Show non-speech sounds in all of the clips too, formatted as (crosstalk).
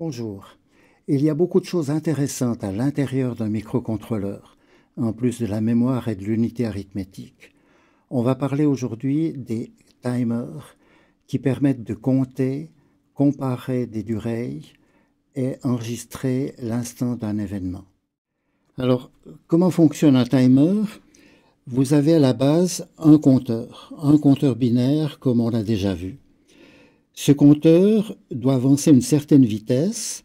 Bonjour. Il y a beaucoup de choses intéressantes à l'intérieur d'un microcontrôleur, en plus de la mémoire et de l'unité arithmétique. On va parler aujourd'hui des timers qui permettent de compter, comparer des durées et enregistrer l'instant d'un événement. Alors, comment fonctionne un timer Vous avez à la base un compteur, un compteur binaire comme on l'a déjà vu. Ce compteur doit avancer une certaine vitesse.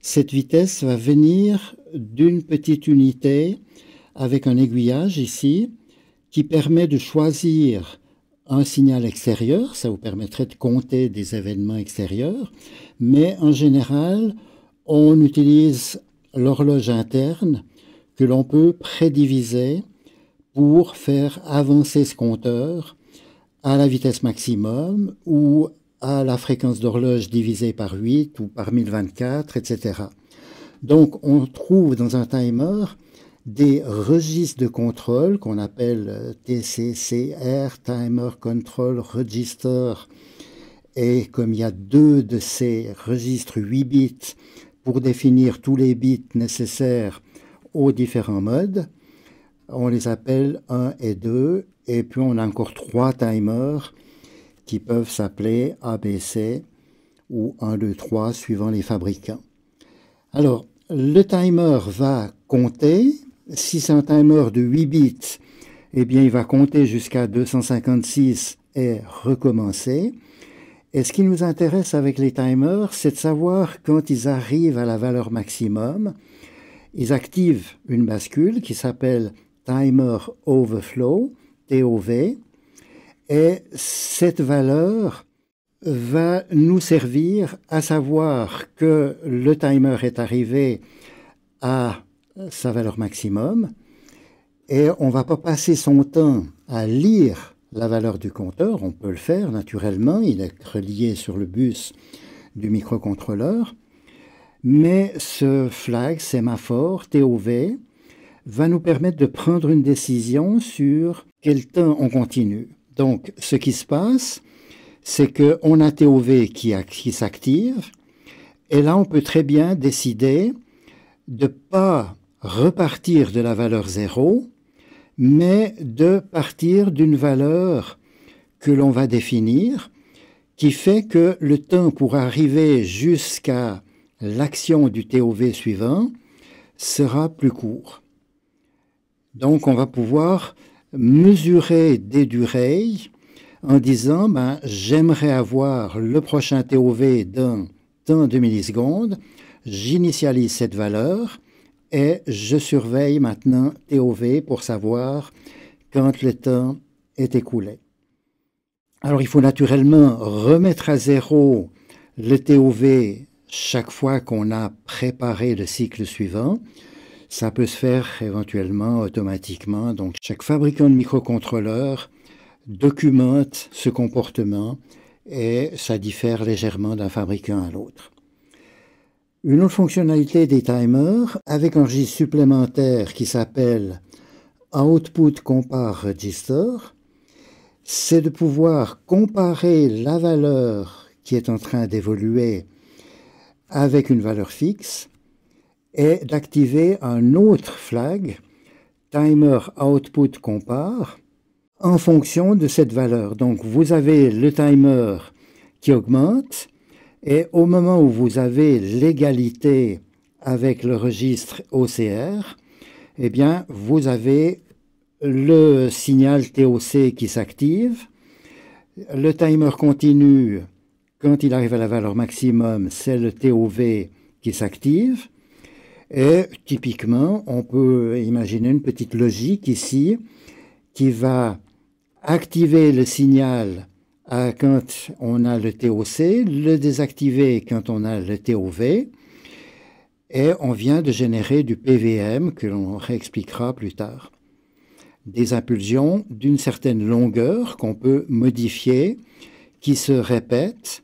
Cette vitesse va venir d'une petite unité avec un aiguillage ici qui permet de choisir un signal extérieur, ça vous permettrait de compter des événements extérieurs, mais en général, on utilise l'horloge interne que l'on peut prédiviser pour faire avancer ce compteur à la vitesse maximum ou à la fréquence d'horloge divisée par 8 ou par 1024, etc. Donc on trouve dans un timer des registres de contrôle qu'on appelle euh, TCCR, Timer Control Register. Et comme il y a deux de ces registres 8 bits pour définir tous les bits nécessaires aux différents modes, on les appelle 1 et 2. Et puis on a encore trois timers qui peuvent s'appeler ABC ou 1, 2, 3 suivant les fabricants. Alors, le timer va compter. Si c'est un timer de 8 bits, eh bien, il va compter jusqu'à 256 et recommencer. Et ce qui nous intéresse avec les timers, c'est de savoir quand ils arrivent à la valeur maximum, ils activent une bascule qui s'appelle Timer Overflow, TOV, et cette valeur va nous servir à savoir que le timer est arrivé à sa valeur maximum et on ne va pas passer son temps à lire la valeur du compteur, on peut le faire naturellement, il est relié sur le bus du microcontrôleur, mais ce flag, sémaphore, TOV, va nous permettre de prendre une décision sur quel temps on continue. Donc, ce qui se passe, c'est qu'on a TOV qui, s'active, et là, on peut très bien décider de ne pas repartir de la valeur 0, mais de partir d'une valeur que l'on va définir, qui fait que le temps pour arriver jusqu'à l'action du TOV suivant sera plus court. Donc on va pouvoir mesurer des durées en disant ben, j'aimerais avoir le prochain TOV d'un temps de millisecondes, j'initialise cette valeur et je surveille maintenant TOV pour savoir quand le temps est écoulé. Alors il faut naturellement remettre à zéro le TOV chaque fois qu'on a préparé le cycle suivant. Ça peut se faire éventuellement automatiquement. Donc chaque fabricant de microcontrôleurs documente ce comportement et ça diffère légèrement d'un fabricant à l'autre. Une autre fonctionnalité des timers, avec un registre supplémentaire qui s'appelle Output Compare Register, c'est de pouvoir comparer la valeur qui est en train d'évoluer avec une valeur fixe est d'activer un autre flag, timer output compare, en fonction de cette valeur. Donc vous avez le timer qui augmente et au moment où vous avez l'égalité avec le registre OCR, eh bien vous avez le signal TOC qui s'active. Le timer continue quand il arrive à la valeur maximum, c'est le TOV qui s'active. Et typiquement, on peut imaginer une petite logique ici qui va activer le signal quand on a le TOC, le désactiver quand on a le TOV, et on vient de générer du PVM que l'on réexpliquera plus tard. Des impulsions d'une certaine longueur qu'on peut modifier, qui se répètent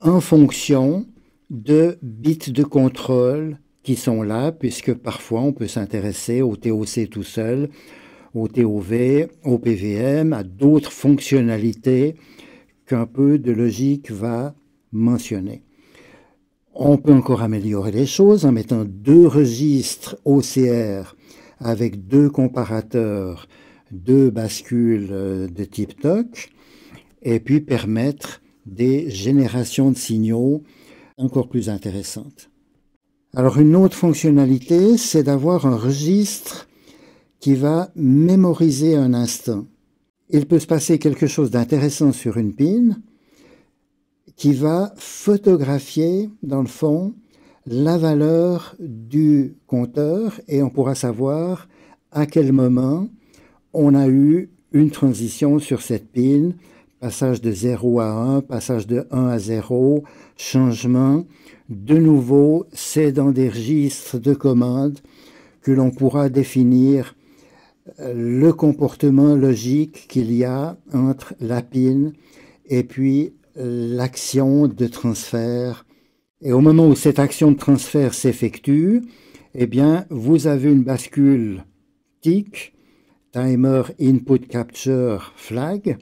en fonction de bits de contrôle qui sont là, puisque parfois on peut s'intéresser au TOC tout seul, au TOV, au PVM, à d'autres fonctionnalités qu'un peu de logique va mentionner. On peut encore améliorer les choses en mettant deux registres OCR avec deux comparateurs, deux bascules euh, de type TOC, et puis permettre des générations de signaux encore plus intéressantes. Alors une autre fonctionnalité, c'est d'avoir un registre qui va mémoriser un instant. Il peut se passer quelque chose d'intéressant sur une pin qui va photographier, dans le fond, la valeur du compteur et on pourra savoir à quel moment on a eu une transition sur cette pile, passage de 0 à 1, passage de 1 à 0, changement. De nouveau, c'est dans des registres de commandes que l'on pourra définir euh, le comportement logique qu'il y a entre la PIN et puis euh, l'action de transfert. Et au moment où cette action de transfert s'effectue, eh bien, vous avez une bascule TIC, Timer Input Capture Flag,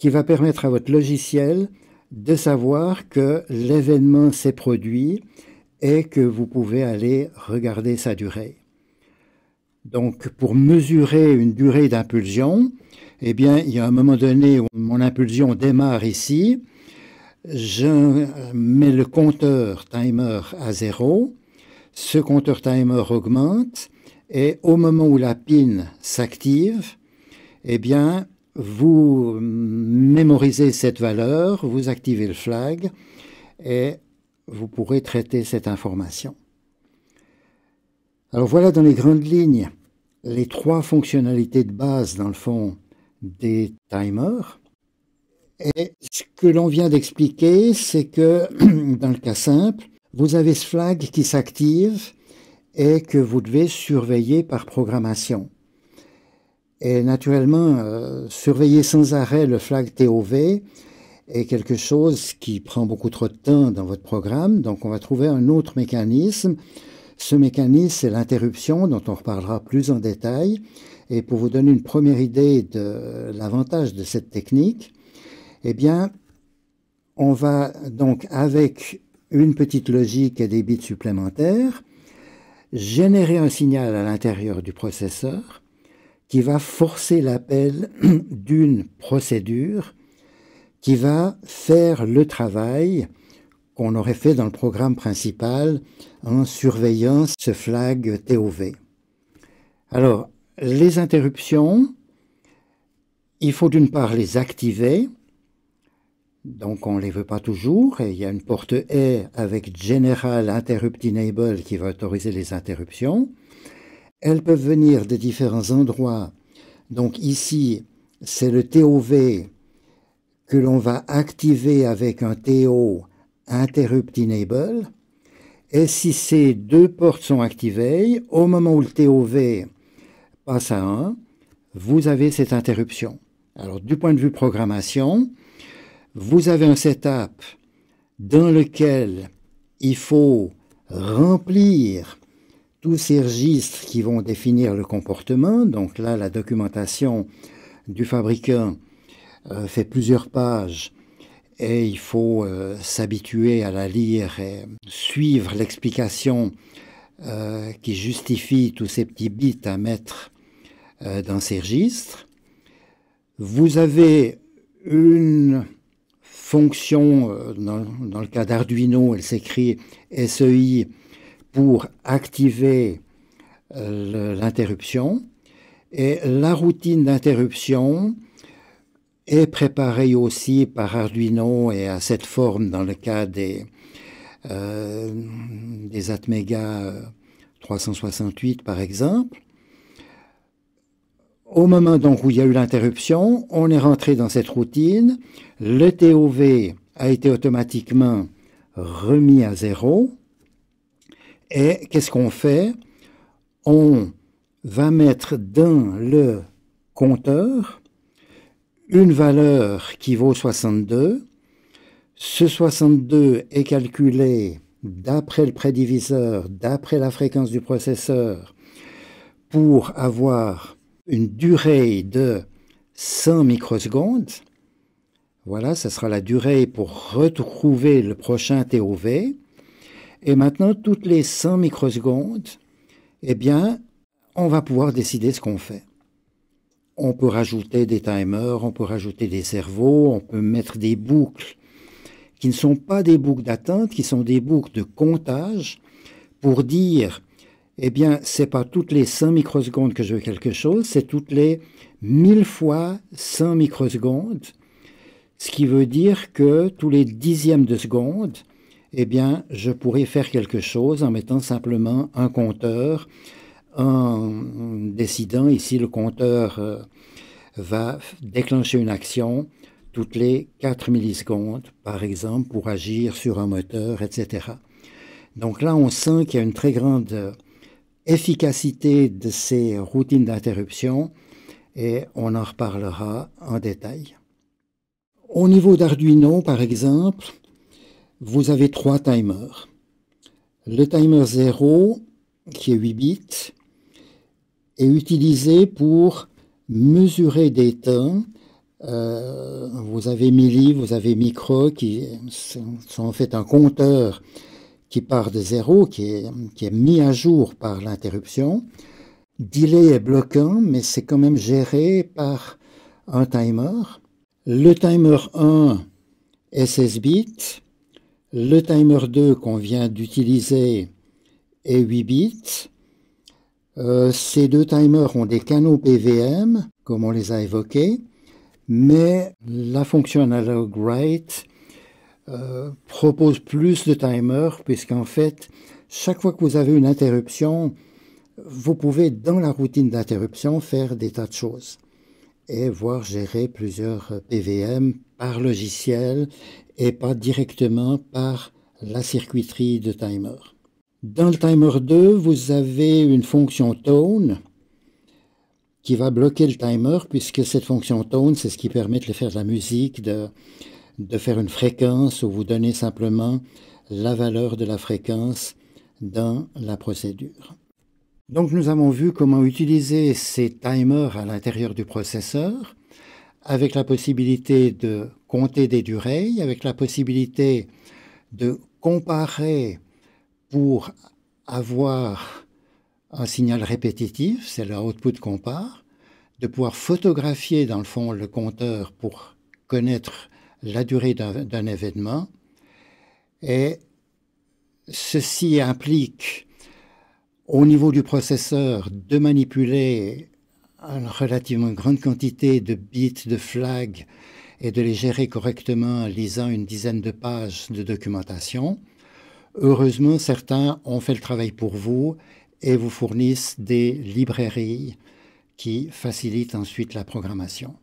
qui va permettre à votre logiciel de savoir que l'événement s'est produit et que vous pouvez aller regarder sa durée. Donc, pour mesurer une durée d'impulsion, eh bien, il y a un moment donné où mon impulsion démarre ici. Je mets le compteur timer à zéro. Ce compteur timer augmente. Et au moment où la pin s'active, eh bien, vous mémorisez cette valeur, vous activez le flag et vous pourrez traiter cette information. Alors voilà dans les grandes lignes les trois fonctionnalités de base dans le fond des timers. Et ce que l'on vient d'expliquer, c'est que (clears throat) dans le cas simple, vous avez ce flag qui s'active et que vous devez surveiller par programmation. Et naturellement, euh, surveiller sans arrêt le flag TOV est quelque chose qui prend beaucoup trop de temps dans votre programme. Donc, on va trouver un autre mécanisme. Ce mécanisme, c'est l'interruption dont on reparlera plus en détail. Et pour vous donner une première idée de l'avantage de cette technique, eh bien, on va donc avec une petite logique et des bits supplémentaires générer un signal à l'intérieur du processeur qui va forcer l'appel (clears throat) d'une procédure qui va faire le travail qu'on aurait fait dans le programme principal en surveillant ce flag TOV. Alors, les interruptions, il faut d'une part les activer, donc on ne les veut pas toujours, et il y a une porte A avec General Interrupt Enable qui va autoriser les interruptions. Elles peuvent venir de différents endroits. Donc ici, c'est le TOV que l'on va activer avec un TO Interrupt Enable. Et si ces deux portes sont activées, au moment où le TOV passe à 1, vous avez cette interruption. Alors du point de vue programmation, vous avez un setup dans lequel il faut remplir tous ces registres qui vont définir le comportement. Donc là, la documentation du fabricant euh, fait plusieurs pages et il faut euh, s'habituer à la lire et suivre l'explication euh, qui justifie tous ces petits bits à mettre dans ces registres. Vous avez une fonction, dans, dans le cas d'Arduino, elle s'écrit SEI pour activer euh, l'interruption. Et la routine d'interruption est préparée aussi par Arduino et à cette forme dans le cas des, euh, des Atmega 368 euh, par exemple. Au moment donc où il y a eu l'interruption, on est rentré dans cette routine. Le TOV a été automatiquement remis à zéro et qu'est-ce qu'on fait On va mettre dans le compteur une valeur qui vaut 62. Ce 62 est calculé d'après le prédiviseur, d'après la fréquence du processeur, pour avoir une durée de 100 microsecondes. Voilà, ce sera la durée pour retrouver le prochain TOV. Et maintenant, toutes les 100 microsecondes, eh bien, on va pouvoir décider ce qu'on fait. On peut rajouter des timers, on peut rajouter des cerveaux, on peut mettre des boucles qui ne sont pas des boucles d'attente, qui sont des boucles de comptage pour dire, eh bien, n'est pas toutes les 100 microsecondes que je veux quelque chose, c'est toutes les 1000 fois 100 microsecondes, ce qui veut dire que tous les dixièmes de seconde, eh bien, je pourrais faire quelque chose en mettant simplement un compteur, en décidant ici le compteur euh, va déclencher une action toutes les 4 millisecondes, par exemple, pour agir sur un moteur, etc. Donc là, on sent qu'il y a une très grande euh, efficacité de ces routines d'interruption et on en reparlera en détail. Au niveau d'Arduino, par exemple, vous avez trois timers. Le timer 0, qui est 8 bits, est utilisé pour mesurer des temps. Euh, vous avez milli, vous avez micro, qui sont en fait un compteur qui part de 0, qui est, qui est mis à jour par l'interruption. Delay est bloquant, mais c'est quand même géré par un timer. Le timer 1 est 16 bits. Le timer 2 qu'on vient d'utiliser est 8 bits. Euh, ces deux timers ont des canaux PVM, comme on les a évoqués, mais la fonction analog write euh, propose plus de timers, puisqu'en fait, chaque fois que vous avez une interruption, vous pouvez, dans la routine d'interruption, faire des tas de choses et voir gérer plusieurs euh, PVM par logiciel et pas directement par la circuiterie de timer. Dans le timer 2, vous avez une fonction tone qui va bloquer le timer puisque cette fonction tone, c'est ce qui permet de faire de la musique, de, de faire une fréquence ou vous donner simplement la valeur de la fréquence dans la procédure. Donc nous avons vu comment utiliser ces timers à l'intérieur du processeur avec la possibilité de compter des durées, avec la possibilité de comparer pour avoir un signal répétitif, c'est la output compare, de pouvoir photographier dans le fond le compteur pour connaître la durée d'un événement. Et ceci implique au niveau du processeur de manipuler une relativement grande quantité de bits, de flags et de les gérer correctement en lisant une dizaine de pages de documentation. Heureusement, certains ont fait le travail pour vous et vous fournissent des librairies qui facilitent ensuite la programmation.